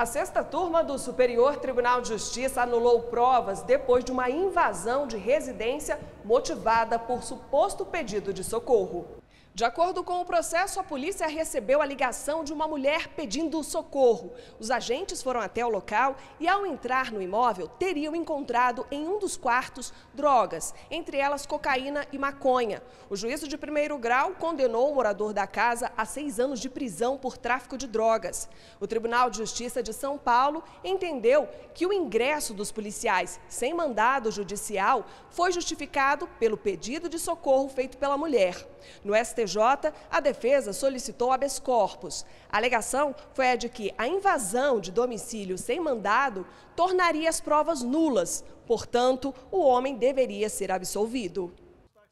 A sexta turma do Superior Tribunal de Justiça anulou provas depois de uma invasão de residência motivada por suposto pedido de socorro. De acordo com o processo, a polícia recebeu a ligação de uma mulher pedindo socorro. Os agentes foram até o local e, ao entrar no imóvel, teriam encontrado em um dos quartos drogas, entre elas cocaína e maconha. O juízo de primeiro grau condenou o morador da casa a seis anos de prisão por tráfico de drogas. O Tribunal de Justiça de São Paulo entendeu que o ingresso dos policiais sem mandado judicial foi justificado pelo pedido de socorro feito pela mulher. No STF, STJ, a defesa solicitou habeas corpus. A alegação foi a de que a invasão de domicílio sem mandado tornaria as provas nulas, portanto, o homem deveria ser absolvido.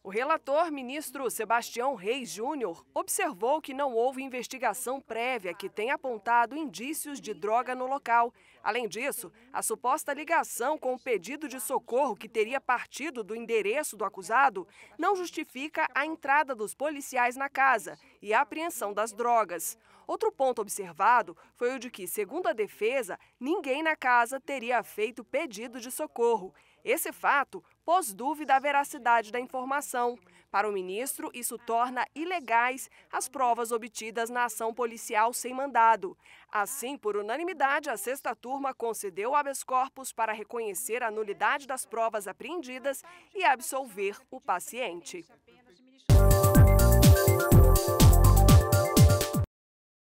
O relator, ministro Sebastião Reis Júnior, observou que não houve investigação prévia que tenha apontado indícios de droga no local. Além disso, a suposta ligação com o pedido de socorro que teria partido do endereço do acusado não justifica a entrada dos policiais na casa e a apreensão das drogas. Outro ponto observado foi o de que, segundo a defesa, ninguém na casa teria feito pedido de socorro esse fato pôs dúvida à veracidade da informação. Para o ministro, isso torna ilegais as provas obtidas na ação policial sem mandado. Assim, por unanimidade, a sexta turma concedeu habeas corpus para reconhecer a nulidade das provas apreendidas e absolver o paciente.